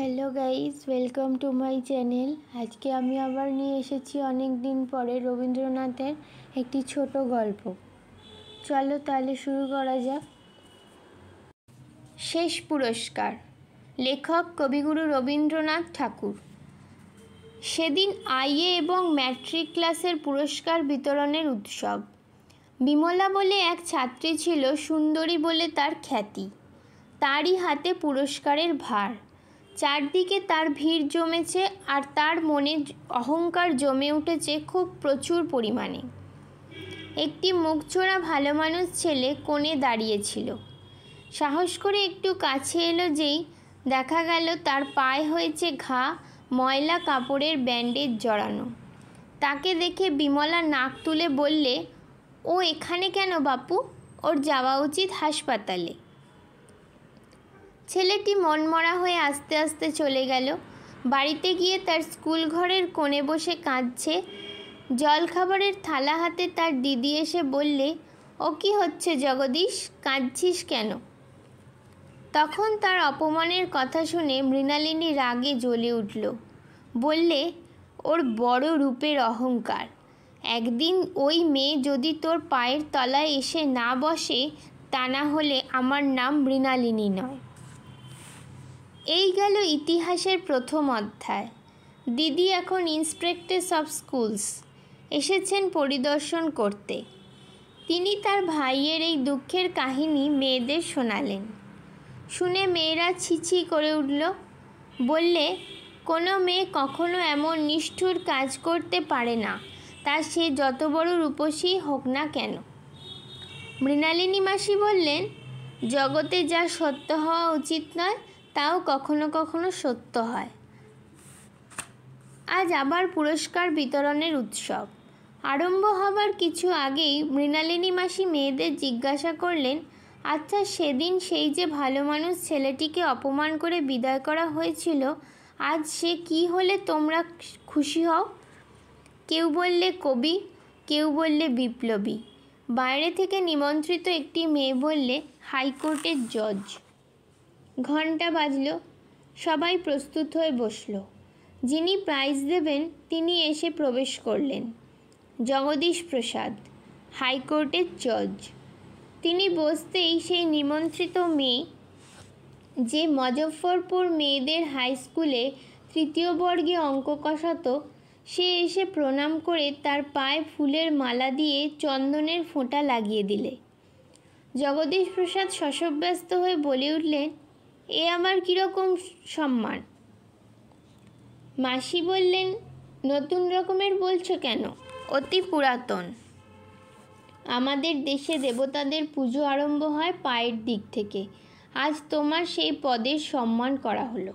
hello guys welcome to my channel আজকে আমি আবার নিয়ে এসেছি অনেক দিন পরে রবীন্দ্রনাথের একটি ছোট গল্প চলো তাহলে শুরু করা যাক শেষ পুরস্কার লেখক কবিগুরু রবীন্দ্রনাথ ঠাকুর সেদিন আইএ এবং ম্যাট্রিক ক্লাসের পুরস্কার বিতরণের উৎসব বিমলা বলে এক ছাত্রী ছিল সুন্দরী বলে তার খ্যাতি তারই হাতে পুরস্কারের ভার চারদিকে তার ভিড় জমেছে আর তার মনে অহংকার জমে উঠেছে খুব প্রচুর পরিমাণে একটি মুখচোরা ভালো মানুষ ছেলে কোণে দাঁড়িয়েছিল সাহস করে একটু কাছে এলো যেই দেখা গেল তার পায়ে হয়েছে ঘা ময়লা কাপড়ের ব্যান্ডেজ জড়ানো তাকে দেখে বিমলা নাক তুলে বললে ও এখানে কেন বাপু ওর যাওয়া উচিত হাসপাতালে ছেলেটি মনমরা হয়ে আস্তে আস্তে চলে গেল বাড়িতে গিয়ে তার স্কুল ঘরের কোণে বসে কাঁদছে জলখাবারের থালা হাতে তার দিদি এসে বললে ও কি হচ্ছে জগদীশ কাঁদছিস কেন তখন তার অপমানের কথা শুনে মৃণালিনী রাগে জ্বলে উঠল বললে ওর বড় রূপের অহংকার একদিন ওই মেয়ে যদি তোর পায়ের তলায় এসে না বসে তা না হলে আমার নাম মৃণালিনী নয় এই গেল ইতিহাসের প্রথম অধ্যায় দিদি এখন ইন্সপেক্টরেস অফ স্কুলস এসেছেন পরিদর্শন করতে তিনি তার ভাইয়ের এই দুঃখের কাহিনী মেয়েদের শোনালেন শুনে মেয়েরা ছিছি করে উঠল বললে কোনো মেয়ে কখনো এমন নিষ্ঠুর কাজ করতে পারে না তা সে যত বড় রূপসী হোক না কেন মৃণালিনী মাসি বললেন জগতে যা সত্য হওয়া উচিত নয় তাও কখনো কখনো সত্য হয় আজ আবার পুরস্কার বিতরণের উৎসব আরম্ভ হবার কিছু আগেই মৃণালিনী মাসি মেয়েদের জিজ্ঞাসা করলেন আচ্ছা সেদিন সেই যে ভালো মানুষ ছেলেটিকে অপমান করে বিদায় করা হয়েছিল আজ সে কি হলে তোমরা খুশি হও কেউ বললে কবি কেউ বললে বিপ্লবী বাইরে থেকে নিমন্ত্রিত একটি মেয়ে বললে হাইকোর্টের জজ ঘন্টা বাজল সবাই প্রস্তুত হয়ে বসল যিনি প্রাইজ দেবেন তিনি এসে প্রবেশ করলেন জগদীশ প্রসাদ হাইকোর্টের জজ তিনি বসতেই সেই নিমন্ত্রিত মেয়ে যে মজফ্ফরপুর মেয়েদের হাই স্কুলে তৃতীয় বর্গে অঙ্ক কষাত সে এসে প্রণাম করে তার পায়ে ফুলের মালা দিয়ে চন্দনের ফোঁটা লাগিয়ে দিলে জগদীশ প্রসাদ শশব্যস্ত হয়ে বলে উঠলেন এ আমার কীরকম সম্মান মাসি বললেন নতুন রকমের বলছো কেন অতি পুরাতন আমাদের দেশে দেবতাদের পুজো আরম্ভ হয় পায়ের দিক থেকে আজ তোমার সেই পদের সম্মান করা হলো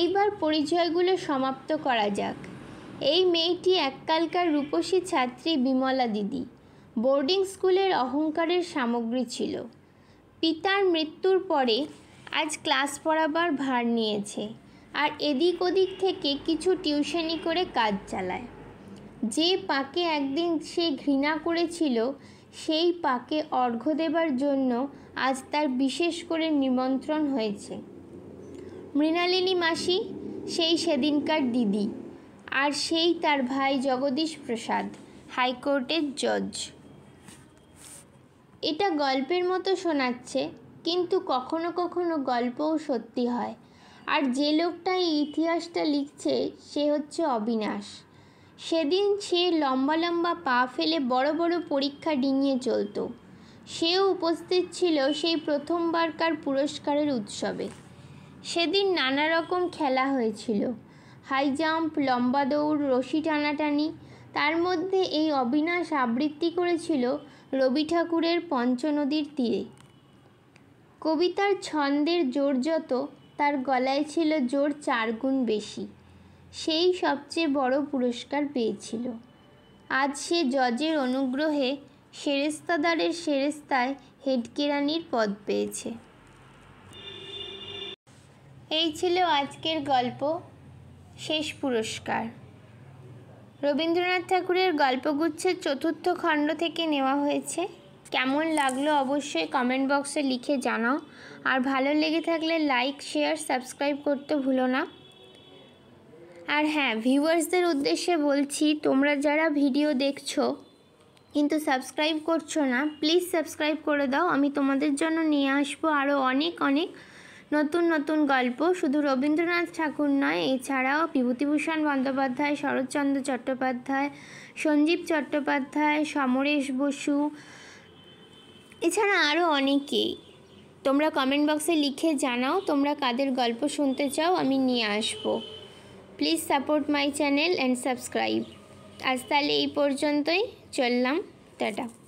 এইবার পরিচয়গুলো সমাপ্ত করা যাক এই মেয়েটি এককালকার রূপসী ছাত্রী বিমলা দিদি বোর্ডিং স্কুলের অহংকারের সামগ্রী ছিল পিতার মৃত্যুর পরে আজ ক্লাস পড়াবার ভার নিয়েছে আর এদিক ওদিক থেকে কিছু টিউশনি করে কাজ চালায় যে পাকে একদিন সে ঘৃণা করেছিল সেই পাকে অর্ঘ্য দেবার জন্য আজ তার বিশেষ করে নিমন্ত্রণ হয়েছে মৃণালিনী মাসি সেই সেদিনকার দিদি আর সেই তার ভাই জগদীশ প্রসাদ হাইকোর্টের জজ এটা গল্পের মতো শোনাচ্ছে কিন্তু কখনো কখনো গল্পও সত্যি হয় আর যে লোকটা এই ইতিহাসটা লিখছে সে হচ্ছে অবিনাশ সেদিন সে লম্বা লম্বা পা ফেলে বড় বড় পরীক্ষা ডিঙিয়ে চলত সেও উপস্থিত ছিল সেই প্রথমবারকার পুরস্কারের উৎসবে সেদিন নানা রকম খেলা হয়েছিল হাই জাম্প লম্বা দৌড় রশি টানাটানি তার মধ্যে এই অবিনাশ আবৃত্তি করেছিল রবি ঠাকুরের পঞ্চনদীর তীরে কবিতার ছন্দের জোর যত তার গলায় ছিল জোর চারগুণ বেশি সেই সবচেয়ে বড় পুরস্কার পেয়েছিল আজ সে জজের অনুগ্রহে সেরেস্তাদারের সেরেস্তায় হেডকেরানির পদ পেয়েছে এই ছিল আজকের গল্প শেষ পুরস্কার রবীন্দ্রনাথ ঠাকুরের গল্পগুচ্ছের চতুর্থ খণ্ড থেকে নেওয়া হয়েছে কেমন লাগলো অবশ্যই কমেন্ট বক্সে লিখে জানাও আর ভালো লেগে থাকলে লাইক শেয়ার সাবস্ক্রাইব করতে ভুলো না আর হ্যাঁ ভিউয়ার্সদের উদ্দেশ্যে বলছি তোমরা যারা ভিডিও দেখছো কিন্তু সাবস্ক্রাইব করছো না প্লিজ সাবস্ক্রাইব করে দাও আমি তোমাদের জন্য নিয়ে আসবো আরও অনেক অনেক নতুন নতুন গল্প শুধু রবীন্দ্রনাথ ঠাকুর নয় এছাড়াও বিভূতিভূষণ বন্দ্যোপাধ্যায় শরৎচন্দ্র চট্টোপাধ্যায় সঞ্জীব চট্টোপাধ্যায় সমরেশ বসু এছাড়া আরও অনেকেই তোমরা কমেন্ট বক্সে লিখে জানাও তোমরা কাদের গল্প শুনতে চাও আমি নিয়ে আসবো please support my channel and subscribe আজ তাহলে এই পর্যন্তই চললাম টাটা